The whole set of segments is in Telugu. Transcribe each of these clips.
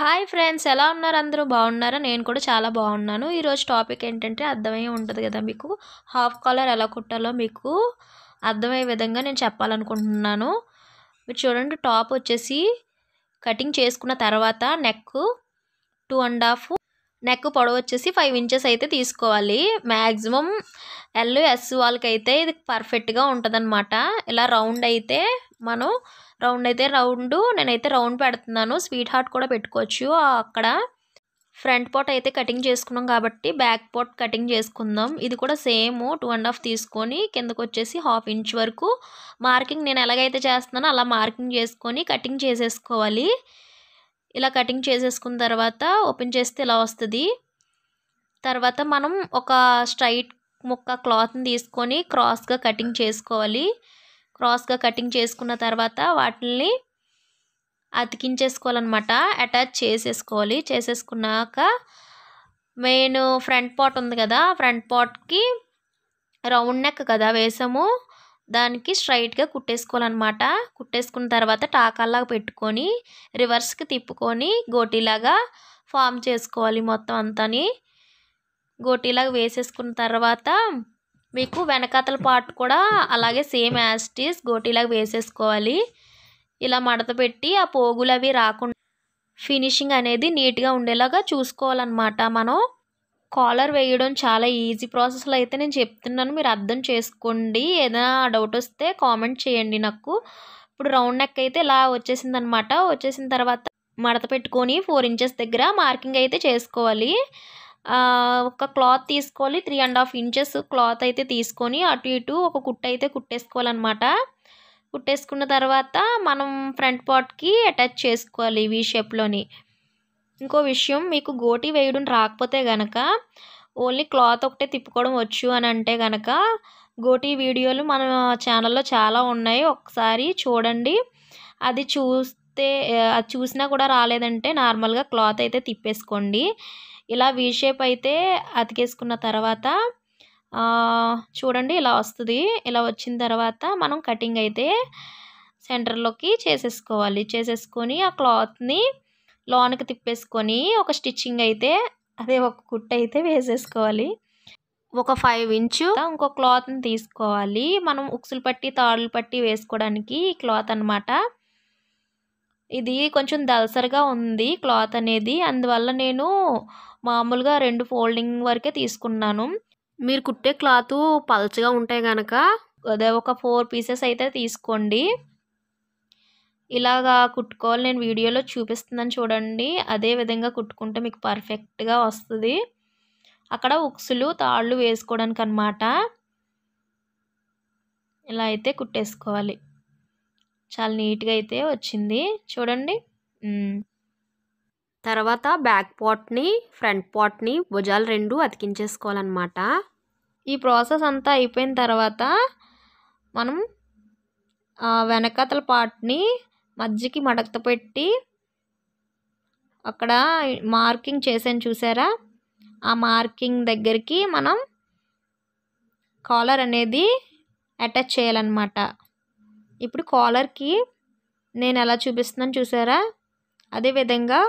హాయ్ ఫ్రెండ్స్ ఎలా ఉన్నారు అందరూ బాగున్నారా నేను కూడా చాలా బాగున్నాను ఈరోజు టాపిక్ ఏంటంటే అర్థమై ఉంటుంది కదా మీకు హాఫ్ కాలర్ ఎలా కుట్టాలో మీకు అర్థమయ్యే విధంగా నేను చెప్పాలనుకుంటున్నాను మీరు చూడండి టాప్ వచ్చేసి కటింగ్ చేసుకున్న తర్వాత neck two and half neck పొడవు వచ్చేసి ఫైవ్ ఇంచెస్ అయితే తీసుకోవాలి మ్యాక్సిమం ఎల్ ఎస్ వాళ్ళకైతే ఇది పర్ఫెక్ట్గా ఉంటుందన్నమాట ఇలా రౌండ్ అయితే మనం రౌండ్ అయితే రౌండ్ నేనైతే రౌండ్ పెడుతున్నాను స్వీట్ హార్ట్ కూడా పెట్టుకోవచ్చు అక్కడ ఫ్రంట్ పోట్ అయితే కటింగ్ చేసుకున్నాం కాబట్టి బ్యాక్ పోట్ కటింగ్ చేసుకుందాం ఇది కూడా సేమ్ టూ అండ్ హాఫ్ తీసుకొని కిందకు వచ్చేసి హాఫ్ ఇంచ్ వరకు మార్కింగ్ నేను ఎలాగైతే చేస్తున్నానో అలా మార్కింగ్ చేసుకొని కటింగ్ చేసేసుకోవాలి ఇలా కటింగ్ చేసేసుకున్న తర్వాత ఓపెన్ చేస్తే ఇలా వస్తుంది తర్వాత మనం ఒక స్ట్రైట్ ముక్క క్లాత్ని తీసుకొని క్రాస్గా కటింగ్ చేసుకోవాలి క్రాస్గా కటింగ్ చేసుకున్న తర్వాత వాటిని అతికించేసుకోవాలన్నమాట అటాచ్ చేసేసుకోవాలి చేసేసుకున్నాక మెయిన్ ఫ్రంట్ పాట్ ఉంది కదా ఫ్రంట్ పాట్కి రౌండ్ నెక్ కదా వేసాము దానికి స్ట్రైట్గా కుట్టేసుకోవాలన్నమాట కుట్టేసుకున్న తర్వాత టాకాల్లాగా పెట్టుకొని రివర్స్కి తిప్పుకొని గోటీలాగా ఫామ్ చేసుకోవాలి మొత్తం అంతాని గోటీలాగా వేసేసుకున్న తర్వాత మీకు వెనకాతల పార్ట్ కూడా అలాగే సేమ్ యాస్టీస్ గోటీలాగా వేసేసుకోవాలి ఇలా మడత పెట్టి ఆ పోగులు అవి రాకుండా ఫినిషింగ్ అనేది నీట్గా ఉండేలాగా చూసుకోవాలన్నమాట మనం కాలర్ వేయడం చాలా ఈజీ ప్రాసెస్లో అయితే నేను చెప్తున్నాను మీరు అర్థం చేసుకోండి ఏదైనా డౌట్ వస్తే కామెంట్ చేయండి నాకు ఇప్పుడు రౌండ్ నెక్ అయితే ఇలా వచ్చేసింది అనమాట వచ్చేసిన తర్వాత మడత పెట్టుకొని ఫోర్ ఇంచెస్ దగ్గర మార్కింగ్ అయితే చేసుకోవాలి ఒక క్లాత్ తీసుకోవాలి three and half inches cloth అయితే తీసుకొని అటు ఇటు ఒక కుట్ట అయితే కుట్టేసుకోవాలన్నమాట కుట్టేసుకున్న తర్వాత మనం ఫ్రంట్ పార్ట్కి అటాచ్ చేసుకోవాలి ఈ షేప్లోని ఇంకో విషయం మీకు గోటి వేయడం రాకపోతే గనక ఓన్లీ క్లాత్ ఒకటే తిప్పుకోవడం వచ్చు అని అంటే గనక గోటి వీడియోలు మన ఛానల్లో చాలా ఉన్నాయి ఒకసారి చూడండి అది చూస్తే అది చూసినా కూడా రాలేదంటే నార్మల్గా క్లాత్ అయితే తిప్పేసుకోండి ఇలా వీ షేప్ అయితే అతికేసుకున్న తర్వాత చూడండి ఇలా వస్తుంది ఇలా వచ్చిన తర్వాత మనం కటింగ్ అయితే సెంటర్లోకి చేసేసుకోవాలి చేసేసుకొని ఆ క్లాత్ని లోనికి తిప్పేసుకొని ఒక స్టిచ్చింగ్ అయితే అదే ఒక కుట్ట అయితే వేసేసుకోవాలి ఒక ఫైవ్ ఇంచు ఇంకో క్లాత్ని తీసుకోవాలి మనం ఉక్సులు పట్టి తాడులు పట్టి వేసుకోవడానికి క్లాత్ అనమాట ఇది కొంచెం దలసరిగా ఉంది క్లాత్ అనేది అందువల్ల నేను మామూలుగా రెండు ఫోల్డింగ్ వరకే తీసుకున్నాను మీరు కుట్టే క్లాత్ పలచగా ఉంటే కనుక అదే ఒక ఫోర్ పీసెస్ అయితే తీసుకోండి ఇలాగా కుట్టుకోవాలి నేను వీడియోలో చూపిస్తున్నాను చూడండి అదే విధంగా కుట్టుకుంటే మీకు పర్ఫెక్ట్గా వస్తుంది అక్కడ ఉక్సులు తాళ్ళు వేసుకోవడానికి అనమాట ఇలా అయితే కుట్టేసుకోవాలి చాలా నీట్గా అయితే వచ్చింది చూడండి తర్వాత బ్యాక్ పాట్ని ఫ్రంట్ పాట్ని భుజాలు రెండు అతికించేసుకోవాలన్నమాట ఈ ప్రాసెస్ అంతా అయిపోయిన తర్వాత మనం వెనకతల పాట్ని మజ్జికి మడకత పెట్టి అక్కడ మార్కింగ్ చేసాను చూసారా ఆ మార్కింగ్ దగ్గరికి మనం కాలర్ అనేది అటాచ్ చేయాలన్నమాట ఇప్పుడు కాలర్కి నేను ఎలా చూపిస్తున్నాను చూసారా అదేవిధంగా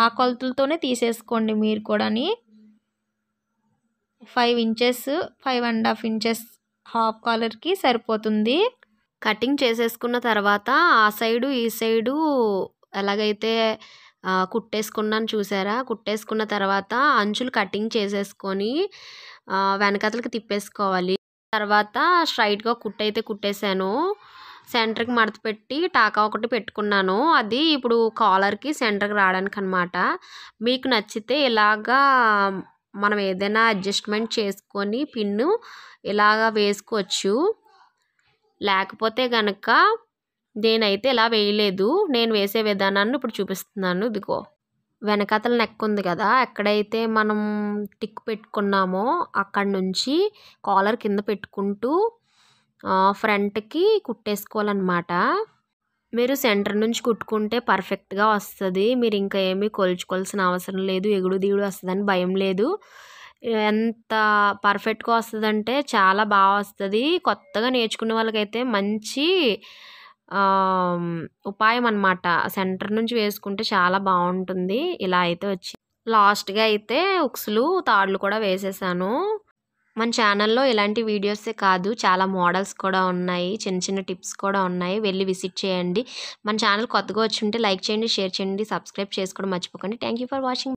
ఆ కొలతలతోనే తీసేసుకోండి మీరు కూడాని five inches five and half inches half కాలర్కి సరిపోతుంది కటింగ్ చేసేసుకున్న తర్వాత ఆ సైడు ఈ సైడు ఎలాగైతే కుట్టేసుకున్నాను చూసారా కుట్టేసుకున్న తర్వాత అంచులు కటింగ్ చేసేసుకొని వెనకతలకి తిప్పేసుకోవాలి తర్వాత స్ట్రైట్గా కుట్టయితే కుట్టేశాను సెంటర్కి మడత పెట్టి టాకా ఒకటి పెట్టుకున్నాను అది ఇప్పుడు కాలర్కి సెంటర్కి రావడానికి అనమాట మీకు నచ్చితే ఇలాగా మనం ఏదైనా అడ్జస్ట్మెంట్ చేసుకొని పిన్ను ఇలాగా వేసుకోవచ్చు లేకపోతే గనక నేనైతే ఇలా వేయలేదు నేను వేసే విధానాన్ని ఇప్పుడు చూపిస్తున్నాను ఇదిగో వెనకాతల నెక్ ఉంది కదా ఎక్కడైతే మనం టిక్ పెట్టుకున్నామో అక్కడ నుంచి కాలర్ కింద పెట్టుకుంటూ ఫ్రంట్కి కుట్టేసుకోవాలన్నమాట మీరు సెంటర్ నుంచి కుట్టుకుంటే పర్ఫెక్ట్గా వస్తుంది మీరు ఇంకా ఏమీ కొలుచుకోవాల్సిన అవసరం లేదు ఎగుడు దిగుడు వస్తుందని భయం లేదు ఎంత పర్ఫెక్ట్గా వస్తుందంటే చాలా బాగా వస్తుంది కొత్తగా నేర్చుకునే వాళ్ళకైతే మంచి ఉపాయం అనమాట సెంటర్ నుంచి వేసుకుంటే చాలా బాగుంటుంది ఇలా అయితే వచ్చి లాస్ట్గా అయితే ఉక్సులు తాడులు కూడా వేసేసాను మన ఛానల్లో ఇలాంటి వీడియోసే కాదు చాలా మోడల్స్ కూడా ఉన్నాయి చిన్న చిన్న టిప్స్ కూడా ఉన్నాయి వెళ్ళి విజిట్ చేయండి మన ఛానల్ కొత్తగా వచ్చి ఉంటే లైక్ చేయండి షేర్ చేయండి సబ్స్క్రైబ్ చేసుకోవడం మర్చిపోకండి థ్యాంక్ ఫర్ వాచింగ్